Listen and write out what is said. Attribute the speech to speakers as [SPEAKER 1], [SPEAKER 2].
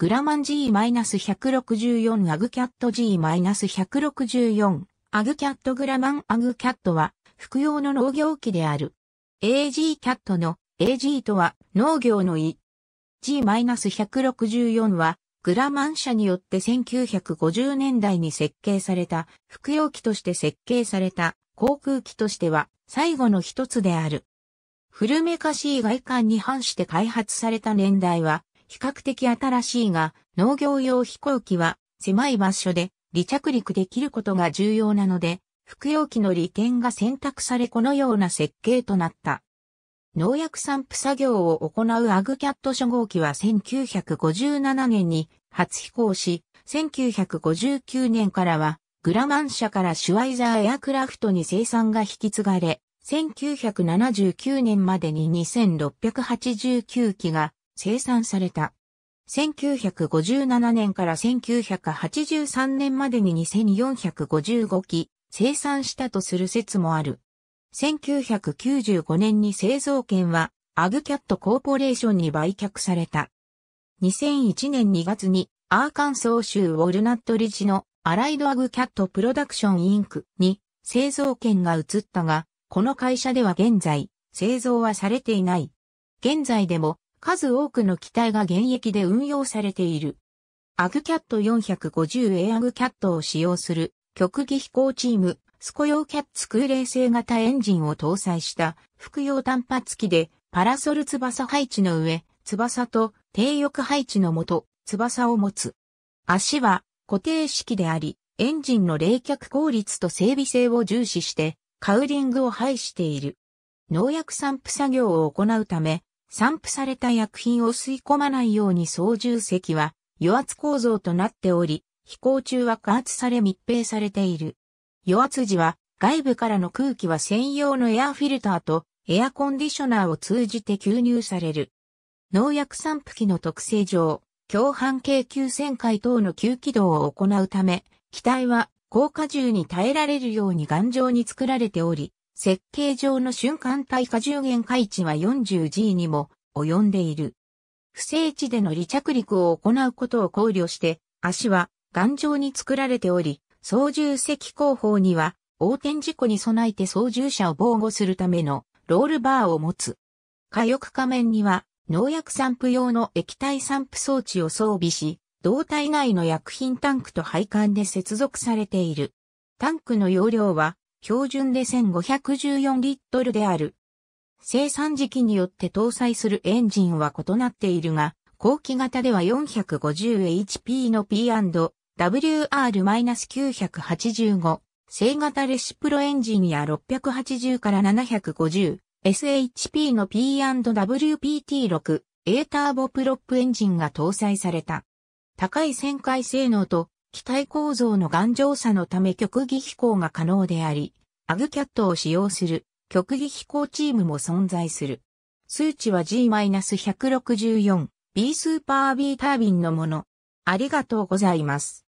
[SPEAKER 1] グラマン G-164 アグキャット G-164 アグキャットグラマンアグキャットは服用の農業機である。AG キャットの AG とは農業の意。G-164 はグラマン社によって1950年代に設計された服用機として設計された航空機としては最後の一つである。古めかしい外観に反して開発された年代は比較的新しいが、農業用飛行機は狭い場所で離着陸できることが重要なので、服用機の利点が選択されこのような設計となった。農薬散布作業を行うアグキャット初号機は1957年に初飛行し、1959年からはグラマン社からシュワイザーエアクラフトに生産が引き継がれ、1979年までに2689機が生産された。1957年から1983年までに2455機生産したとする説もある。1995年に製造権はアグキャットコーポレーションに売却された。2001年2月にアーカンソー州ウォルナットリジのアライドアグキャットプロダクションインクに製造権が移ったが、この会社では現在製造はされていない。現在でも数多くの機体が現役で運用されている。アグキャット 450A アグキャットを使用する極技飛行チームスコヨーキャッツ空冷製型エンジンを搭載した複用単発機でパラソル翼配置の上、翼と低翼配置のもと、翼を持つ。足は固定式であり、エンジンの冷却効率と整備性を重視して、カウリングを排している。農薬散布作業を行うため、散布された薬品を吸い込まないように操縦席は余圧構造となっており、飛行中は加圧され密閉されている。余圧時は外部からの空気は専用のエアフィルターとエアコンディショナーを通じて吸入される。農薬散布機の特性上、共半径急旋回等の急起動を行うため、機体は高荷重に耐えられるように頑丈に作られており、設計上の瞬間耐荷重限回値は 40G にも及んでいる。不正地での離着陸を行うことを考慮して、足は頑丈に作られており、操縦席後方には横転事故に備えて操縦者を防護するためのロールバーを持つ。火力仮面には農薬散布用の液体散布装置を装備し、胴体内の薬品タンクと配管で接続されている。タンクの容量は標準で1514リットルである。生産時期によって搭載するエンジンは異なっているが、後期型では 450HP の P&WR-985、正型レシプロエンジンや680から 750SHP の P&WPT6、A ターボプロップエンジンが搭載された。高い旋回性能と機体構造の頑丈さのため極技飛行が可能であり、アグキャットを使用する極技飛行チームも存在する。数値は G-164、B スーパー B タービンのもの。ありがとうございます。